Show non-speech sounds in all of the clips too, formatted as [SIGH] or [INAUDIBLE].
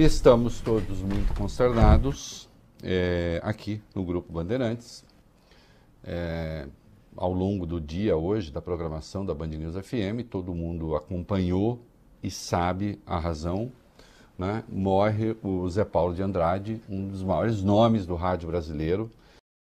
Estamos todos muito consternados é, aqui no Grupo Bandeirantes. É, ao longo do dia hoje, da programação da Band News FM, todo mundo acompanhou e sabe a razão. Né? Morre o Zé Paulo de Andrade, um dos maiores nomes do rádio brasileiro,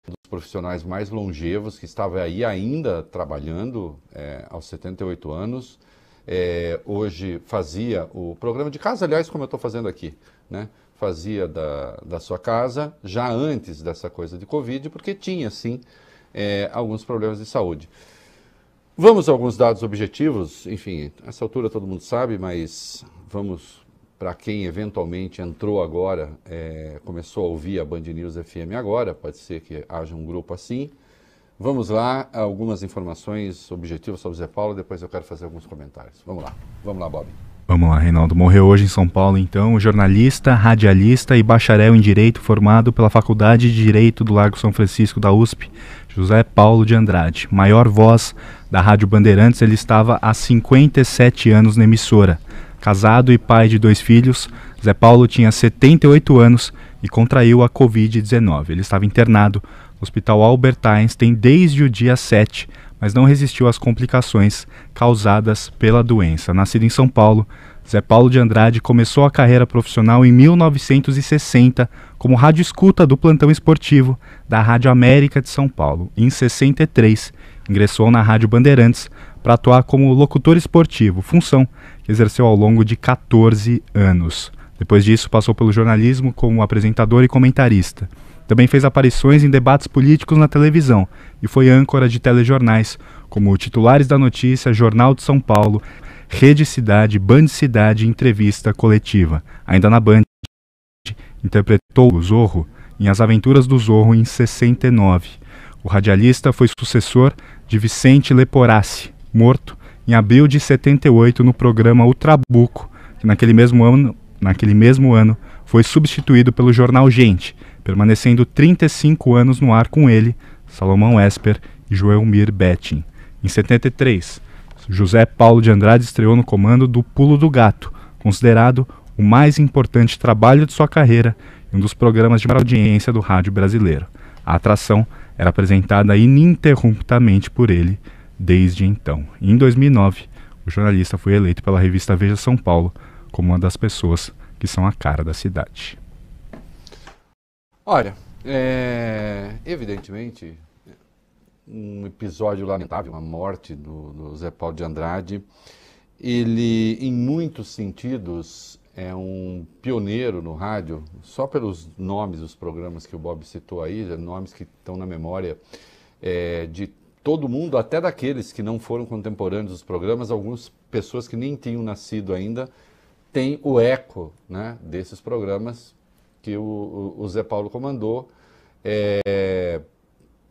um dos profissionais mais longevos, que estava aí ainda trabalhando é, aos 78 anos é, hoje fazia o programa de casa, aliás, como eu estou fazendo aqui, né? Fazia da, da sua casa já antes dessa coisa de Covid, porque tinha, sim, é, alguns problemas de saúde. Vamos a alguns dados objetivos, enfim, essa altura todo mundo sabe, mas vamos para quem eventualmente entrou agora, é, começou a ouvir a Band News FM agora, pode ser que haja um grupo assim. Vamos lá, algumas informações objetivas sobre Zé Paulo, depois eu quero fazer alguns comentários. Vamos lá, vamos lá, Bob. Vamos lá, Reinaldo. Morreu hoje em São Paulo, então, jornalista, radialista e bacharel em Direito formado pela Faculdade de Direito do Largo São Francisco da USP, José Paulo de Andrade. Maior voz da Rádio Bandeirantes, ele estava há 57 anos na emissora. Casado e pai de dois filhos, Zé Paulo tinha 78 anos e contraiu a Covid-19. Ele estava internado Hospital Albert Einstein desde o dia 7, mas não resistiu às complicações causadas pela doença. Nascido em São Paulo, Zé Paulo de Andrade começou a carreira profissional em 1960 como rádio escuta do plantão esportivo da Rádio América de São Paulo. Em 63, ingressou na Rádio Bandeirantes para atuar como locutor esportivo, função que exerceu ao longo de 14 anos. Depois disso, passou pelo jornalismo como apresentador e comentarista. Também fez aparições em debates políticos na televisão e foi âncora de telejornais, como Titulares da Notícia, Jornal de São Paulo, Rede Cidade, Band Cidade Entrevista Coletiva. Ainda na Band, interpretou o Zorro em As Aventuras do Zorro em 69. O radialista foi sucessor de Vicente Leporassi, morto em abril de 78 no programa O Trabuco, que naquele mesmo ano, naquele mesmo ano foi substituído pelo jornal Gente, permanecendo 35 anos no ar com ele, Salomão Esper e Joelmir Betting. Em 73, José Paulo de Andrade estreou no comando do Pulo do Gato, considerado o mais importante trabalho de sua carreira e um dos programas de maior audiência do rádio brasileiro. A atração era apresentada ininterruptamente por ele desde então. Em 2009, o jornalista foi eleito pela revista Veja São Paulo como uma das pessoas que são a cara da cidade. Olha, é, evidentemente, um episódio lamentável, a morte do, do Zé Paulo de Andrade, ele, em muitos sentidos, é um pioneiro no rádio, só pelos nomes dos programas que o Bob citou aí, né, nomes que estão na memória é, de todo mundo, até daqueles que não foram contemporâneos dos programas, algumas pessoas que nem tinham nascido ainda, têm o eco né, desses programas que o, o Zé Paulo comandou, é,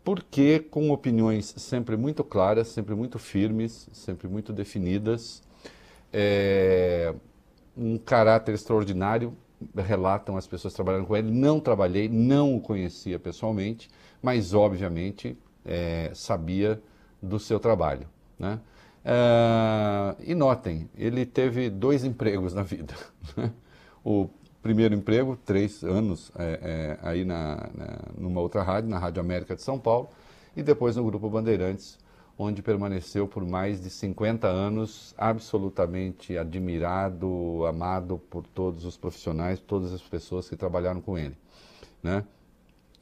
porque com opiniões sempre muito claras, sempre muito firmes, sempre muito definidas, é, um caráter extraordinário, relatam as pessoas trabalhando com ele. Não trabalhei, não o conhecia pessoalmente, mas obviamente é, sabia do seu trabalho. Né? Uh, e notem, ele teve dois empregos na vida. [LAUGHS] Né? o primeiro emprego, três anos é, é, aí na, na, numa outra rádio, na Rádio América de São Paulo, e depois no Grupo Bandeirantes, onde permaneceu por mais de 50 anos, absolutamente admirado, amado por todos os profissionais, todas as pessoas que trabalharam com ele. Né?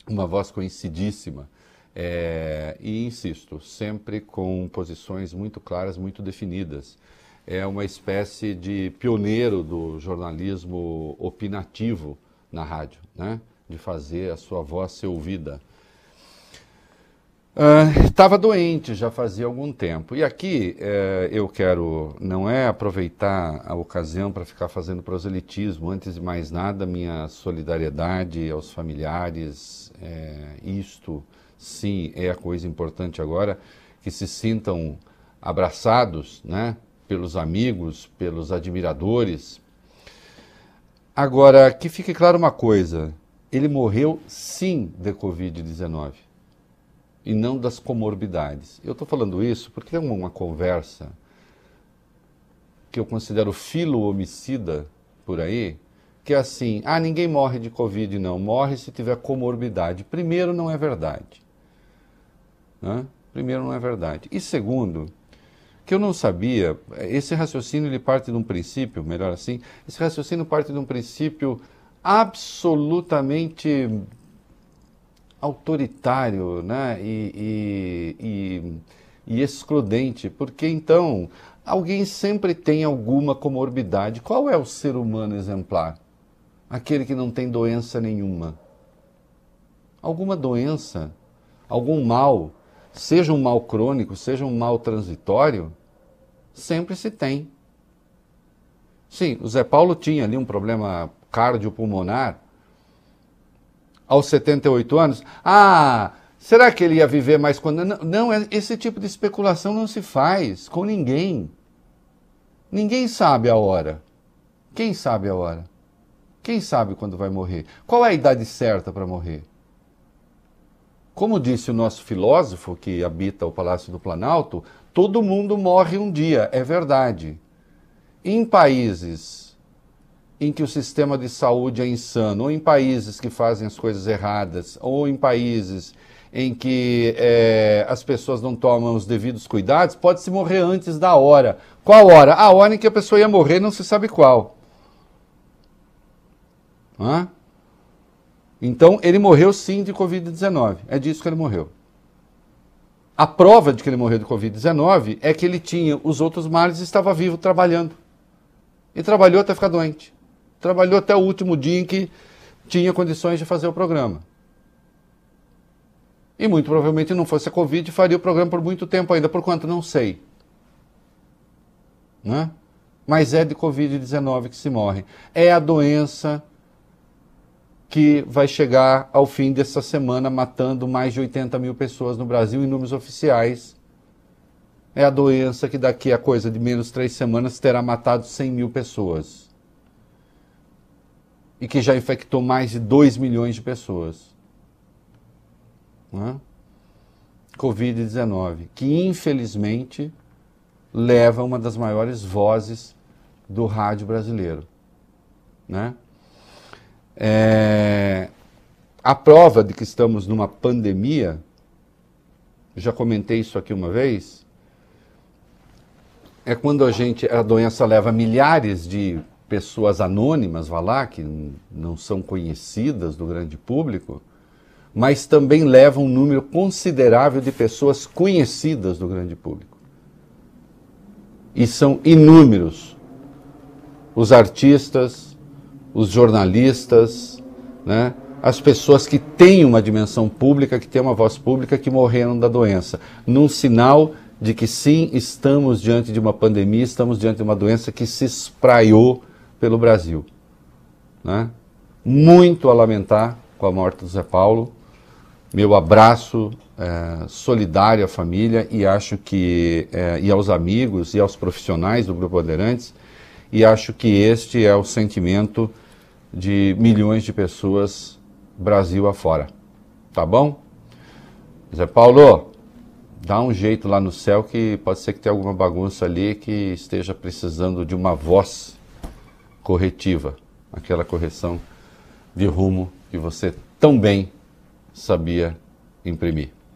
Uma voz conhecidíssima. É, e insisto, sempre com posições muito claras, muito definidas é uma espécie de pioneiro do jornalismo opinativo na rádio, né? de fazer a sua voz ser ouvida. Estava ah, uh, doente já fazia algum tempo. E aqui uh, eu quero, não é aproveitar a ocasião para ficar fazendo proselitismo, antes de mais nada, minha solidariedade aos familiares. Eh, isto sim é a coisa importante agora, que se sintam abraçados, né? pelos amigos, pelos admiradores. Agora, que fique claro uma coisa: ele morreu sim de Covid-19 e não das comorbidades. Eu estou falando isso porque tem é uma conversa que eu considero filo-homicida por aí, que é assim: ah, ninguém morre de Covid, não, morre se tiver comorbidade. Primeiro, não é verdade. Né? Primeiro, não é verdade. E segundo, que eu não sabia. Esse raciocínio ele parte de um princípio, melhor assim, esse raciocínio parte de um princípio absolutamente autoritário né? e, e, e, e excludente, porque então alguém sempre tem alguma comorbidade. Qual é o ser humano exemplar? Aquele que não tem doença nenhuma. Alguma doença, algum mal, seja um mal crônico, seja um mal transitório, sempre se tem. Sim, o Zé Paulo tinha ali um problema cardiopulmonar aos 78 anos. Ah, será que ele ia viver mais quando. Não, não, é, esse tipo de especulação não se faz com ninguém. Ninguém sabe a hora. Quem sabe a hora? Quem sabe quando vai morrer? Qual é a idade certa para morrer? Como disse o nosso filósofo que habita o Palácio do Planalto, Todo mundo morre um dia, é verdade. Em países em que o sistema de saúde é insano, ou em países que fazem as coisas erradas, ou em países em que é, as pessoas não tomam os devidos cuidados, pode se morrer antes da hora. Qual hora? A hora em que a pessoa ia morrer, não se sabe qual. Hã? Então, ele morreu sim de Covid-19. É disso que ele morreu. A prova de que ele morreu de Covid-19 é que ele tinha os outros males e estava vivo trabalhando. E trabalhou até ficar doente. Trabalhou até o último dia em que tinha condições de fazer o programa. E muito provavelmente não fosse a Covid, faria o programa por muito tempo ainda. Por quanto? Não sei. Né? Mas é de Covid-19 que se morre. É a doença que vai chegar ao fim dessa semana matando mais de 80 mil pessoas no Brasil, em números oficiais. É a doença que daqui a coisa de menos três semanas terá matado 100 mil pessoas. E que já infectou mais de 2 milhões de pessoas. Né? Covid-19, que infelizmente leva uma das maiores vozes do rádio brasileiro. Né? É... A prova de que estamos numa pandemia, já comentei isso aqui uma vez, é quando a gente, a doença leva milhares de pessoas anônimas, vá lá, que não são conhecidas do grande público, mas também leva um número considerável de pessoas conhecidas do grande público. E são inúmeros os artistas, os jornalistas, né? as pessoas que têm uma dimensão pública, que têm uma voz pública, que morreram da doença, num sinal de que sim, estamos diante de uma pandemia, estamos diante de uma doença que se espraiou pelo Brasil. Né? Muito a lamentar com a morte do Zé Paulo, meu abraço é, solidário à família e acho que é, e aos amigos e aos profissionais do Grupo Aderantes. e acho que este é o sentimento de milhões de pessoas Brasil afora. Tá bom? Zé Paulo, dá um jeito lá no céu que pode ser que tenha alguma bagunça ali que esteja precisando de uma voz corretiva, aquela correção de rumo que você tão bem sabia imprimir.